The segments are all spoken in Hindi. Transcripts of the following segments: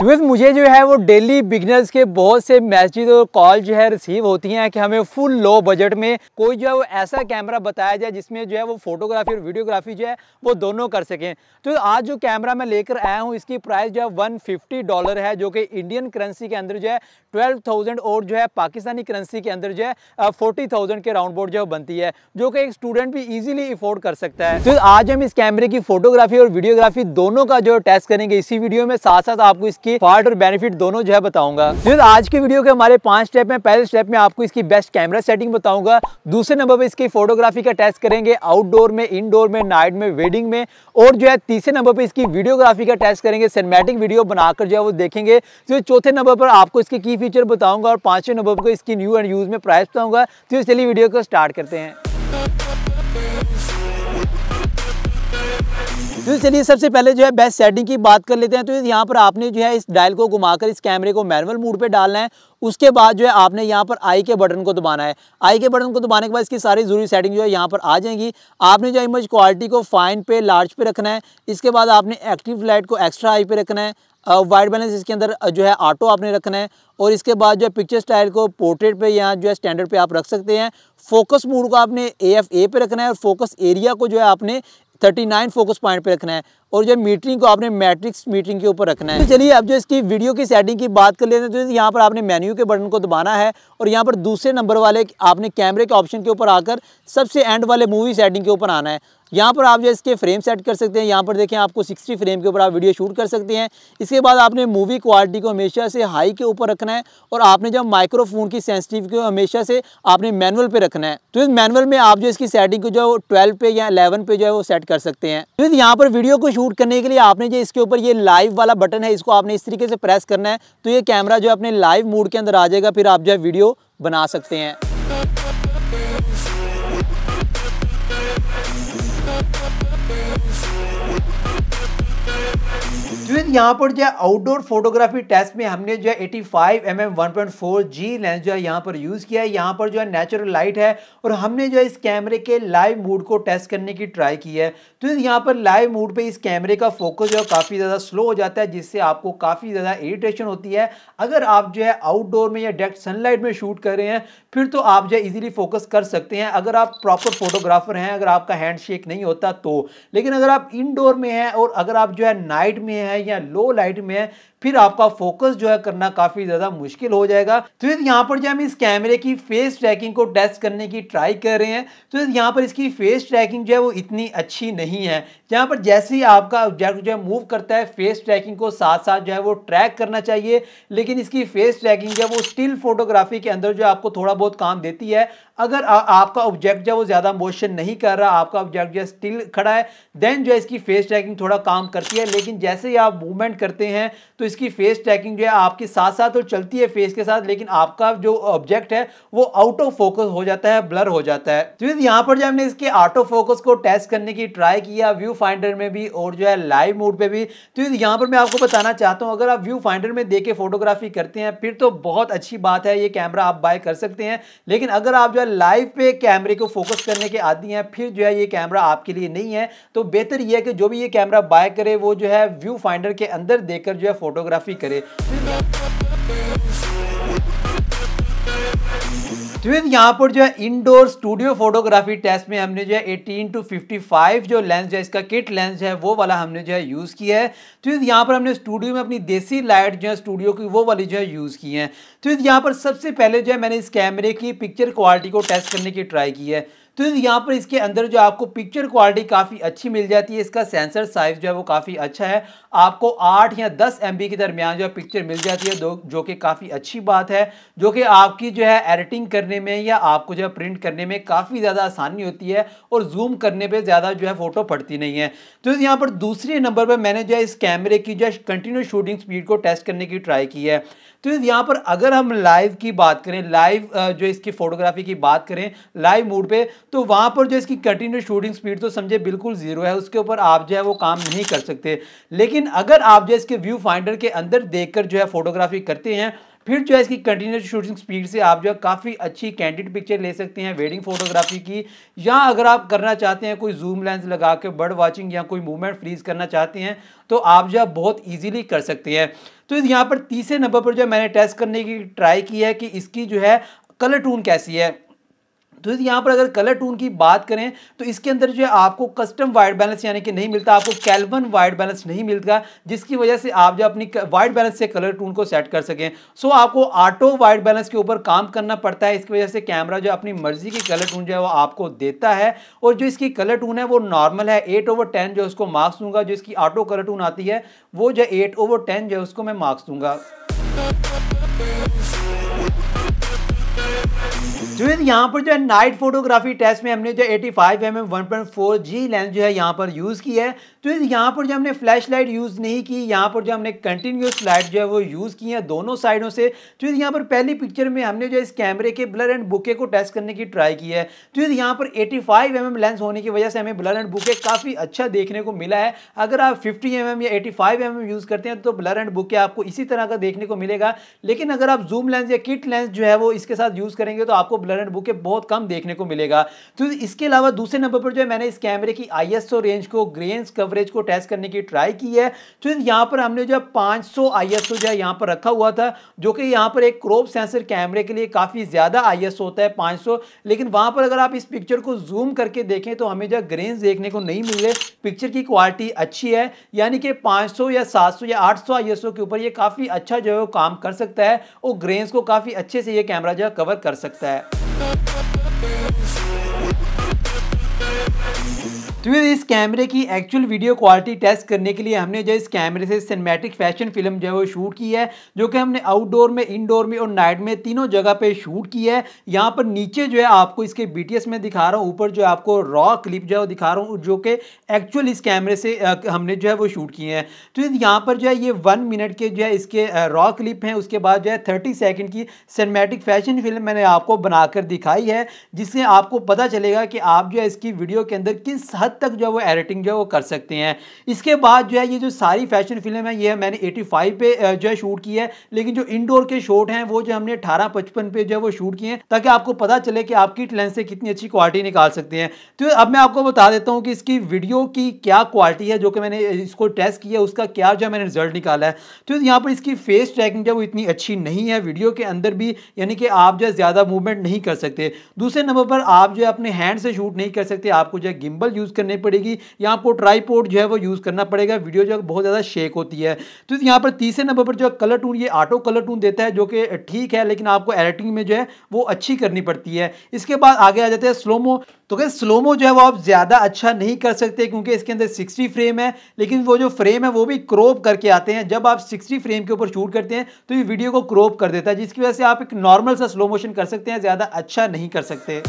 तो मुझे जो है वो डेली बिगनर्स के बहुत से मैसेज और कॉल जो है रिसीव होती हैं कि हमें फुल लो बजट में कोई जो है वो ऐसा कैमरा बताया जाए जिसमें जो है वो फोटोग्राफी और वीडियोग्राफी जो है वो दोनों कर सकें तो आज जो कैमरा मैं लेकर आया हूँ इसकी प्राइस जो है वन डॉलर है जो कि इंडियन करेंसी के अंदर जो है ट्वेल्व और जो है पाकिस्तानी करेंसी के अंदर जो है फोर्टी के राउंड बोर्ड जो है बनती है जो कि एक स्टूडेंट भी ईजिली अफोर्ड कर सकता है तो आज हम इस कैमरे की फोटोग्राफी और वीडियोग्राफी दोनों का जो टेस्ट करेंगे इसी वीडियो में साथ साथ आपको इसकी इसकी फॉल्ट और बेनिफिट दोनों जो है बताऊंगा फिर आज के वीडियो के हमारे पांच स्टेप में पहले स्टेप में आपको इसकी बेस्ट कैमरा सेटिंग बताऊंगा दूसरे नंबर पर इसकी फोटोग्राफी का टेस्ट करेंगे आउटडोर में इनडोर में नाइट में वेडिंग में और जो है तीसरे नंबर पर इसकी वीडियोग्राफी का टेस्ट करेंगे सिनेमेटिक वीडियो बनाकर जो है वो देखेंगे फिर तो चौथे नंबर पर आपको इसके की फीचर बताऊंगा और पांचवें नंबर पर इसकी न्यू एंड यूज में प्राइस बताऊंगा तो चलिए वीडियो को स्टार्ट करते हैं तो चलिए सबसे पहले जो है बेस्ट सेटिंग की बात कर लेते हैं तो यहाँ पर आपने जो है इस डायल को घुमाकर इस कैमरे को मैनुअल मोड पे डालना है उसके बाद जो है आपने यहाँ पर आई के बटन को दबाना है आई के बटन को दबाने के बाद इसकी सारी जरूरी सेटिंग जो है यहाँ पर आ जाएंगी आपने जो इमेज क्वालिटी को फाइन पे लार्ज पे रखना है इसके बाद आपने एक्टिव लाइट को एक्स्ट्रा हाई पे रखना है वाइट बैलेंस इसके अंदर जो है ऑटो आपने रखना है और इसके बाद जो है पिक्चर स्टाइल को पोर्ट्रेट पे या जो है स्टैंडर्ड पे आप रख सकते हैं फोकस मोड को आपने ए एफ ए पे रखना है और फोकस एरिया को जो है आपने थर्टी नाइन फोकस पॉइंट पे रखना है और जो मीटरिंग को आपने मैट्रिक्स मीटरिंग के ऊपर रखना है तो चलिए अब जो इसकी वीडियो की सेटिंग की बात कर लेते हैं तो यहाँ पर आपने मेन्यू के बटन को दबाना है और यहाँ पर दूसरे नंबर वाले आपने कैमरे के ऑप्शन के ऊपर आकर सबसे एंड वाले मूवी सेटिंग के ऊपर आना है यहाँ पर आप जो इसके फ्रेम सेट कर सकते हैं यहाँ पर देखें आपको 60 फ्रेम के ऊपर आप वीडियो शूट कर सकते हैं इसके बाद आपने मूवी क्वालिटी को हमेशा से हाई के ऊपर रखना है और आपने जब माइक्रोफोन की सेंसिटिव को हमेशा से आपने मैनुअल पे रखना है तो इस मैनुअल में आप जो इसकी सेटिंग को जो ट्वेल्व पे या अलेवन पे जो है वो सेट कर सकते हैं तो यहाँ पर वीडियो को शूट करने के लिए आपने जो इसके ऊपर ये लाइव वाला बटन है इसको आपने इस तरीके से प्रेस करना है तो ये कैमरा जो है अपने लाइव मूड के अंदर आ जाएगा फिर आप जो है वीडियो बना सकते हैं स्टूडेंट यहाँ पर जो है आउटडोर फोटोग्राफी टेस्ट में हमने जो है eighty five M M one point four G lens जो है यहाँ पर यूज़ किया है यहाँ पर जो है नेचुरल लाइट है और हमने जो है इस कैमरे के लाइव मूड को टेस्ट करने की ट्राई की है तो यहाँ पर लाइव मूड पे इस कैमरे का फोकस जो है काफ़ी ज़्यादा स्लो हो जाता है जिससे आपको काफ़ी ज़्यादा इरीटेशन होती है अगर आप जो है आउटडोर में या डायरेक्ट सनलाइट में शूट कर रहे हैं फिर तो आप जो है ईजिली फोकस कर सकते हैं अगर आप प्रॉपर फोटोग्राफर हैं अगर आपका हैंड शेक नहीं होता तो लेकिन अगर आप इनडोर में हैं और अगर आप जो है नाइट में हैं या लो लाइट में है फिर आपका फोकस जो है करना काफ़ी ज़्यादा मुश्किल हो जाएगा तो इस यहाँ पर जो हम इस कैमरे की फेस ट्रैकिंग को टेस्ट करने की ट्राई कर रहे हैं तो यदि यहाँ पर इसकी फेस ट्रैकिंग जो है वो इतनी अच्छी नहीं है यहाँ पर जैसे ही आपका ऑब्जेक्ट जो है मूव करता है फेस ट्रैकिंग को साथ साथ जो है वो ट्रैक करना चाहिए लेकिन इसकी फेस ट्रैकिंग जो है वो स्टिल फोटोग्राफी के अंदर जो आपको थोड़ा बहुत काम देती है अगर आ, आपका ऑब्जेक्ट जो है वो ज़्यादा मोशन नहीं कर रहा आपका ऑब्जेक्ट जो है स्टिल खड़ा है देन जो है इसकी फेस ट्रैकिंग थोड़ा काम करती है लेकिन जैसे ही आप मूवमेंट करते हैं तो इसकी फेस ट्रैकिंग जो है आपके साथ साथ तो चलती है फेस के साथ लेकिन आपका जो ऑब्जेक्ट है वो आउट ऑफ फोकस हो जाता है ब्लर हो जाता है तो यहाँ पर जो हमने इसके आउट ऑफ फोकस को टेस्ट करने की ट्राई किया व्यू फाइंडर में भी और जो है लाइव मोड पे भी तो यहाँ पर मैं आपको बताना चाहता हूँ अगर आप व्यू फाइंडर में देखे फोटोग्राफी करते हैं फिर तो बहुत अच्छी बात है ये कैमरा आप बाय कर सकते हैं लेकिन अगर आप जो है लाइव पे कैमरे को फोकस करने के आदि हैं फिर जो है ये कैमरा आपके लिए नहीं है तो बेहतर यह है कि जो भी ये कैमरा बाय करे वो जो है व्यू फाइंडर के अंदर देखकर जो है फोटो फोटोग्राफी करे तो यहाँ पर जो है इंडोर स्टूडियो फोटोग्राफी टेस्ट में हमने जो है 18 टू 55 जो लेंस है इसका किट लेंस है वो वाला हमने जो है यूज़ किया है तो इस यहाँ पर हमने स्टूडियो में अपनी देसी लाइट जो है स्टूडियो की वो वाली जो है यूज़ की है तो इस यहाँ पर सबसे पहले जो है मैंने इस कैमरे की पिक्चर क्वालिटी को टेस्ट करने की ट्राई की है तो यहाँ पर इसके अंदर जो आपको पिक्चर क्वालिटी काफ़ी अच्छी मिल जाती है इसका सेंसर साइज़ जो है वो काफ़ी अच्छा है आपको आठ या दस एम के दरमियान जो है पिक्चर मिल जाती है जो कि काफ़ी अच्छी बात है जो कि आपकी जो है एडिटिंग करने में या आपको जो है प्रिंट करने में काफ़ी ज़्यादा आसानी होती है और जूम करने पर ज़्यादा जो है फ़ोटो पड़ती नहीं है तो यहाँ पर दूसरे नंबर पर मैंने जो है इस कैमरे की जो है कंटिन्यू शूटिंग स्पीड को टेस्ट करने की ट्राई की है तो यहाँ पर अगर हम लाइव की बात करें लाइव जो इसकी फ़ोटोग्राफी की बात करें लाइव मूड पर तो वहाँ पर जो इसकी कटिंग शूटिंग स्पीड तो समझे बिल्कुल जीरो है उसके ऊपर आप जो है वो काम नहीं कर सकते लेकिन अगर आप जो इसके व्यू फाइंडर के अंदर देख जो है फोटोग्राफी करते हैं फिर जो है इसकी कंटिन्यूस शूटिंग स्पीड से आप जो है काफ़ी अच्छी कैंडिड पिक्चर ले सकते हैं वेडिंग फोटोग्राफी की या अगर आप करना चाहते हैं कोई जूम लेंस लगा के बर्ड वाचिंग या कोई मूवमेंट फ्रीज करना चाहते हैं तो आप जो है बहुत इजीली कर सकते हैं तो यहाँ पर तीसरे नंबर पर जो मैंने टेस्ट करने की ट्राई की है कि इसकी जो है कलर टून कैसी है तो यहाँ पर अगर कलर टून की बात करें तो इसके अंदर जो है आपको कस्टम वाइट बैलेंस यानी कि नहीं मिलता आपको कैल्वन वाइट बैलेंस नहीं मिलता जिसकी वजह से आप जो अपनी वाइट बैलेंस से कलर टून को सेट कर सकें सो आपको ऑटो वाइट बैलेंस के ऊपर काम करना पड़ता है इसकी वजह से कैमरा जो अपनी मर्जी की कलर टून जो है वो आपको देता है और जो इसकी कलर टून है वो नॉर्मल है एट ओवर टेन जो उसको मार्क्स दूंगा जो इसकी ऑटो कलर टून आती है वो जो एट ओवर टेन जो है उसको मैं मार्क्स दूंगा जो है यहाँ पर जो है नाइट फोटोग्राफी टेस्ट में हमने जो 85 फाइव एम एम लेंस जो है यहाँ पर यूज़ की है तो यहाँ पर जो हमने फ्लैश लाइट यूज़ नहीं की यहाँ पर जो हमने कंटिन्यूस लाइट जो है वो यूज़ की है दोनों साइडों से तो यहाँ पर पहली पिक्चर में हमने जो है इस कैमरे के ब्लर एंड बुके को टेस्ट करने की ट्राई की है तो यहाँ पर एटी फाइव mm लेंस होने की वजह से हमें ब्लर एंड बुके काफ़ी अच्छा देखने को मिला है अगर आप फिफ्टी एम mm या एटी फाइव mm यूज़ करते हैं तो ब्लर एंड बुके आपको इसी तरह का देखने को मिला मिलेगा लेकिन अगर आप जूम लेंस या किट लेंस जो है वो इसके साथ यूज़ करेंगे तो आपको ब्लर एंड बुके बहुत कम देखने को मिलेगा तो इसके अलावा दूसरे नंबर पर जो है मैंने इस कैमरे की आई रेंज को ग्रेन्स कवरेज को टेस्ट करने की ट्राई की है तो यहाँ पर हमने जो है पाँच सौ जो है यहाँ पर रखा हुआ था जो कि यहाँ पर एक क्रोप सेंसर कैमरे के लिए काफ़ी ज़्यादा आई होता है पाँच लेकिन वहाँ पर अगर आप इस पिक्चर को जूम करके देखें तो हमें जो ग्रेन्स देखने को नहीं मिले पिक्चर की क्वालिटी अच्छी है यानी कि 500 या 700 या 800 सौ के ऊपर ये काफ़ी अच्छा जो है काम कर सकता है और ग्रेन्स को काफ़ी अच्छे से ये कैमरा जो है कवर कर सकता है तो ये इस कैमरे की एक्चुअल वीडियो क्वालिटी टेस्ट करने के लिए हमने जो इस कैमरे से सिनेमैटिक फैशन फिल्म जो है वो शूट की है जो कि हमने आउटडोर में इनडोर में और नाइट में तीनों जगह पे शूट की है यहाँ पर नीचे जो है आपको इसके बीटीएस में दिखा रहा हूँ ऊपर जो आपको रॉ क्लिप जो है वो दिखा रहा हूँ जो कि एक्चुअल इस कैमरे से हमने जो है वो शूट किए हैं तो यहाँ पर जो है ये वन मिनट के जो है इसके रॉ क्लिप हैं उसके बाद जो है थर्टी सेकेंड की सिनेमेटिक फैशन फिल्म मैंने आपको बनाकर दिखाई है जिससे आपको पता चलेगा कि आप जो है इसकी वीडियो के अंदर किस हद तक जो है वो एडिटिंग जो है वो कर सकते हैं इसके बाद जो है ये जो सारी फैशन फिल्म है ये मैंने 85 पे जो है शूट की है लेकिन जो इंडोर के शॉट हैं वो जो हमने अठारह पचपन पे जो है वो शूट किए हैं ताकि आपको पता चले कि आप किट लेंस से कितनी अच्छी क्वालिटी निकाल सकते हैं तो अब मैं आपको बता देता हूँ कि इसकी वीडियो की क्या क्वालिटी है जो कि मैंने इसको टेस्ट किया उसका क्या जो मैंने रिजल्ट निकाला है तो यहाँ पर इसकी फेस ट्रैकिंग जो है वो इतनी अच्छी नहीं है वीडियो के अंदर भी यानी कि आप जो है ज़्यादा मूवमेंट नहीं कर सकते दूसरे नंबर पर आप जो है अपने हैंड से शूट नहीं कर सकते आपको जो है गिम्बल यूज़ करनी पड़ेगी यहाँ आपको ट्राईपोर्ट जो है वो यूज़ करना पड़ेगा वीडियो जो बहुत ज़्यादा शेक होती है तो यहाँ पर तीसरे नंबर पर जो कलर टून ये ऑटो कलर टून देता है जो कि ठीक है लेकिन आपको एडिटिंग में जो है वो अच्छी करनी पड़ती है इसके बाद आगे आ जाते हैं स्लोमो तो क्या स्लोमो जो है वो आप ज़्यादा अच्छा नहीं कर सकते क्योंकि इसके अंदर 60 फ्रेम है लेकिन वो जो फ्रेम है वो भी क्रॉप करके आते हैं जब आप 60 फ्रेम के ऊपर शूट करते हैं तो ये वीडियो को क्रॉप कर देता है जिसकी वजह से आप एक नॉर्मल सा स्लो मोशन कर सकते हैं ज़्यादा अच्छा नहीं कर सकते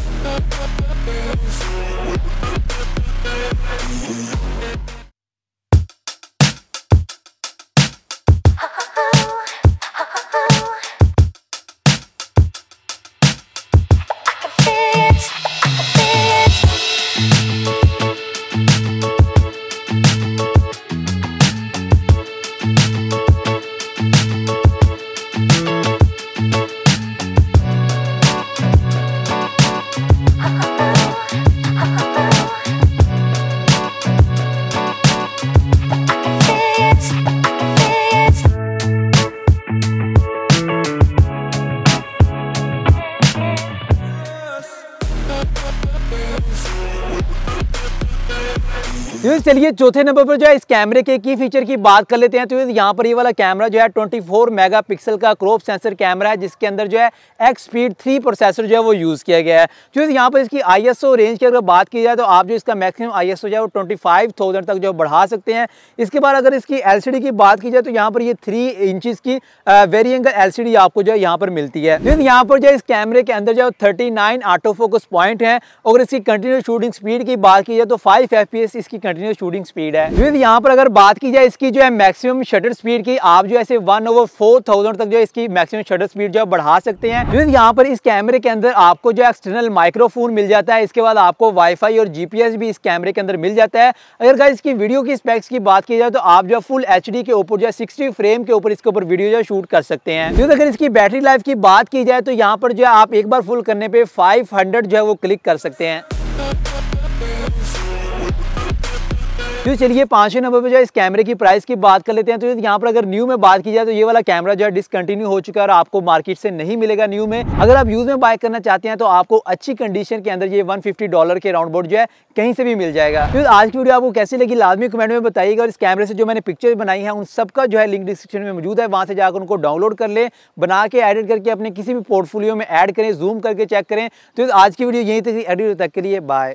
जो चलिए चौथे नंबर पर जो है इस कैमरे के की फीचर की बात कर लेते हैं तो यहाँ पर ये वाला कैमरा जो है 24 मेगापिक्सल का क्रोप सेंसर कैमरा है जिसके अंदर जो है एक्स स्पीड थ्री प्रोसेसर जो है वो यूज़ किया गया है तो यहाँ पर इसकी आई रेंज की अगर बात की जाए तो आप जो इसका मैक्सिमम आई जो है वो ट्वेंटी तक जो बढ़ा सकते हैं इसके बाद अगर इसकी एल की बात की जाए तो यहाँ पर ये थ्री इंचज़ की वेरी एंगल एल आपको जो है यहाँ पर मिलती है जो यहाँ पर जो है इस कैमरे के अंदर जो है thirty nine auto focus point है अगर इसकी कंटिन्यू शूटिंग स्पीड की बात की जाए तो फाइव एफ इसकी कंटिन्यूस शूटिंग स्पीड है व्यूज यहाँ पर अगर बात की जाए इसकी जो है मैक्सिमम शटर स्पीड की आप जो ऐसे वन ओवर फोर थाउजेंड तक जो है इसकी मैक्सिमम शटर स्पीड जो है बढ़ा सकते हैं व्यूज यहाँ पर इस कैमरे के अंदर आपको जो एक्सटर्नल माइक्रोफोन मिल जाता है इसके बाद आपको वाईफाई और जीपीएस भी इस कैमरे के अंदर मिल जाता है अगर गाइस इसकी वीडियो की स्पेक्स की बात की जाए तो आप जो है फुल एच के ऊपर जो है सिक्सटी फ्रेम के ऊपर इसके ऊपर वीडियो जो शूट कर सकते हैं व्यूज अगर इसकी बैटरी लाइफ की बात की जाए तो यहाँ पर जो है आप एक बार फुल करने पर फाइव जो है वो क्लिक कर सकते हैं तो चलिए पाँचवें नंबर पे जो इस कैमरे की प्राइस की बात कर लेते हैं तो यहाँ पर अगर न्यू में बात की जाए तो ये वाला कैमरा जो है डिसकंटिन्यू हो चुका है और आपको मार्केट से नहीं मिलेगा न्यू में अगर आप यूज़ में बाय करना चाहते हैं तो आपको अच्छी कंडीशन के अंदर ये 150 डॉलर के राउंड बोर्ड जो है कहीं से भी मिल जाएगा तो आज की वीडियो आपको कैसी लगी लाजमी कमेंट में बताइएगा और इस कैमरे से जो मैंने पिक्चर बनाई है उन सबका जो है लिंक डिस्क्रिप्शन में मौजूद है वहाँ से जाकर उनको डाउनलोड कर ले बना के एडिट करके अपने किसी भी पोर्टफोलियो में एड करें जूम करके चेक करें तो आज की वीडियो यहीं तक एडिट तक के लिए बाय